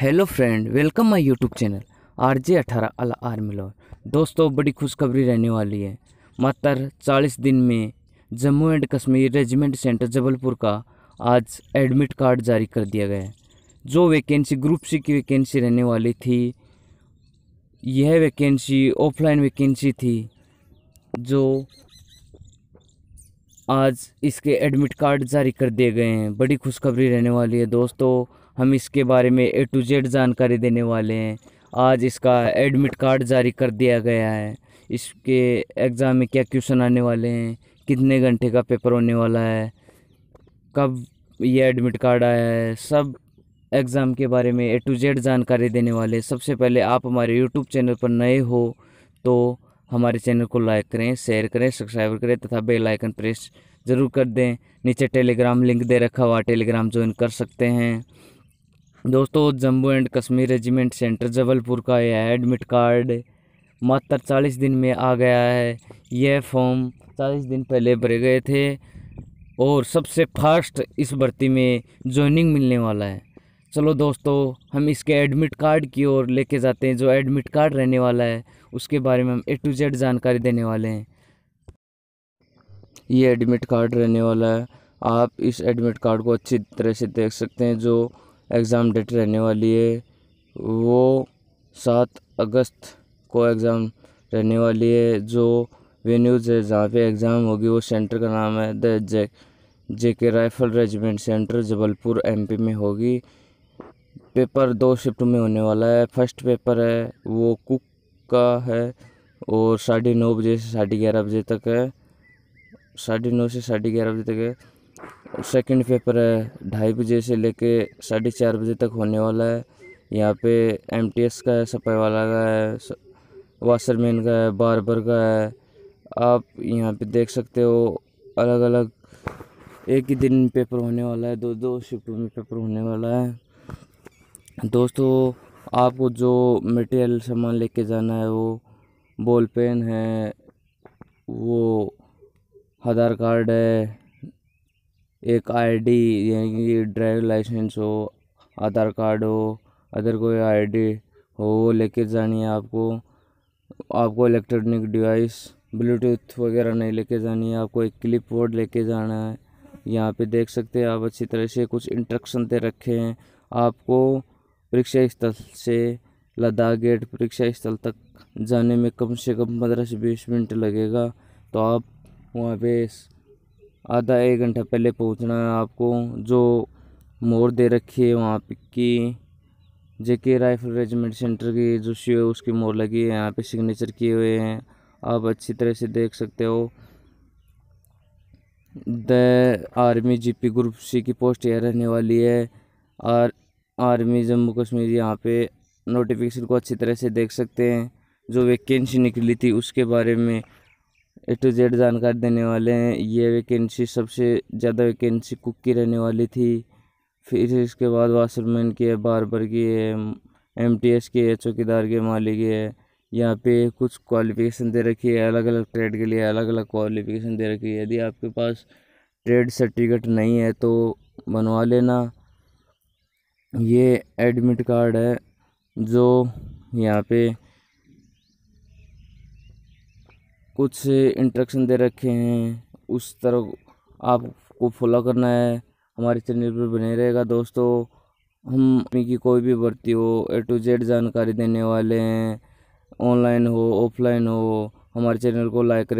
hello friend welcome my YouTube channel R J अठारह अल army दोस्तों बड़ी खुशखबरी रहने वाली है मात्र चालीस दिन में Jammu and Kashmir regiment centre Jabalpur का आज एडमिट कार्ड जारी कर दिया गया है जो वैकेंसी ग्रुप सी की वैकेंसी रहने वाली थी यह वैकेंसी ऑफलाइन वैकेंसी थी जो आज इसके एडमिट कार्ड जारी कर दिए गए हैं बड़ी खुशखबरी रहने वाली है दोस्तों हम इसके बारे में ए टू जेड जानकारी देने वाले हैं आज इसका एडमिट कार्ड जारी कर दिया गया है इसके एग्ज़ाम में क्या क्वेश्चन आने वाले हैं कितने घंटे का पेपर होने वाला है कब ये एडमिट कार्ड आया है सब एग्ज़ाम के बारे में ए टू जेड जानकारी देने वाले सबसे पहले आप हमारे यूट्यूब चैनल पर नए हो तो हमारे चैनल को लाइक करें शेयर करें सब्सक्राइब करें तथा बेल आइकन प्रेस ज़रूर कर दें नीचे टेलीग्राम लिंक दे रखा हुआ टेलीग्राम ज्वाइन कर सकते हैं दोस्तों Jammu and Kashmir regiment centre Jabalpur का यह एडमिट कार्ड मात्र चालीस दिन में आ गया है यह फॉर्म चालीस दिन पहले भरे गए थे और सबसे फास्ट इस भर्ती में ज्वाइनिंग मिलने वाला है चलो दोस्तों हम इसके एडमिट कार्ड की ओर लेके जाते हैं जो एडमिट कार्ड रहने वाला है उसके बारे में हम ए टू जेड जानकारी देने वाले हैं ये एडमिट कार्ड रहने वाला है आप इस एडमिट कार्ड को अच्छी तरह से देख सकते हैं जो एग्ज़ाम डेट रहने वाली है वो सात अगस्त को एग्ज़ाम रहने वाली है जो वेन्यूज़ है जहाँ पे एग्ज़ाम होगी वो सेंटर का नाम है the J J K rifle regiment centre Jabalpur M P में होगी पेपर दो शिफ्ट में होने वाला है फर्स्ट पेपर है वो कुक का है और साढ़े नौ बजे से साढ़े ग्यारह बजे तक है साढ़े नौ से साढ़े ग्यारह बजे तक है सेकंड पेपर है ढाई बजे से लेके साढ़े चार बजे तक होने वाला है यहाँ पे एमटीएस का है सफाई वाला का है वाशरमैन का है बारबर का है आप यहाँ पे देख सकते हो अलग अलग एक ही दिन पेपर होने वाला है दो दो शिफ्टों में पेपर होने वाला है दोस्तों आपको जो मटेरियल सामान लेके जाना है वो बॉल पेन है वो आधार कार्ड है एक आईडी यानी कि ड्राइविंग लाइसेंस हो आधार कार्ड हो अदर कोई आईडी हो वो लेके जानी है आपको आपको इलेक्ट्रॉनिक डिवाइस ब्लूटूथ वगैरह नहीं लेके जानी है आपको एक क्लिप बोर्ड लेके जाना है यहाँ पे देख सकते हैं आप अच्छी तरह से कुछ इंस्ट्रक्शन दे रखे हैं आपको परीक्षा स्थल से लद्दाख गेट परीक्षा स्थल तक जाने में कम से कम पंद्रह से बीस मिनट लगेगा तो आप वहाँ पे आधा एक घंटा पहले पहुँचना है आपको जो मोर दे रखी है वहाँ पे की जे के राइफल रेजिमेंट सेंटर की जो सी है उसकी मोर लगी है यहाँ पे सिग्नेचर किए हुए हैं आप अच्छी तरह से देख सकते हो the army G P group C की पोस्ट यह रहने वाली है और आर्मी जम्मू कश्मीर यहाँ पे नोटिफिकेशन को अच्छी तरह से देख सकते हैं जो वैकेंसी निकली थी उसके बारे में ए टू जेड जानकारी देने वाले हैं ये वैकेंसी सबसे ज़्यादा वैकेंसी कुक की रहने वाली थी फिर इसके बाद वाशरमैन की है बारबर की है एम टी एस की है चौकीदार के माली की है यहाँ पे कुछ क्वालिफिकेशन दे रखी है अलग अलग ट्रेड के लिए अलग अलग क्वालिफिकेशन दे रखी है यदि आपके पास ट्रेड सर्टिफिकेट नहीं है तो बनवा लेना ये एडमिट कार्ड है जो यहाँ पे कुछ इंट्रक्शन दे रखे हैं उस तरह आपको फॉलो करना है हमारे चैनल पर बने रहेगा दोस्तों हम अपनी की कोई भी भर्ती हो ए टू जेड जानकारी देने वाले हैं ऑनलाइन हो ऑफलाइन हो हमारे चैनल को लाइक करें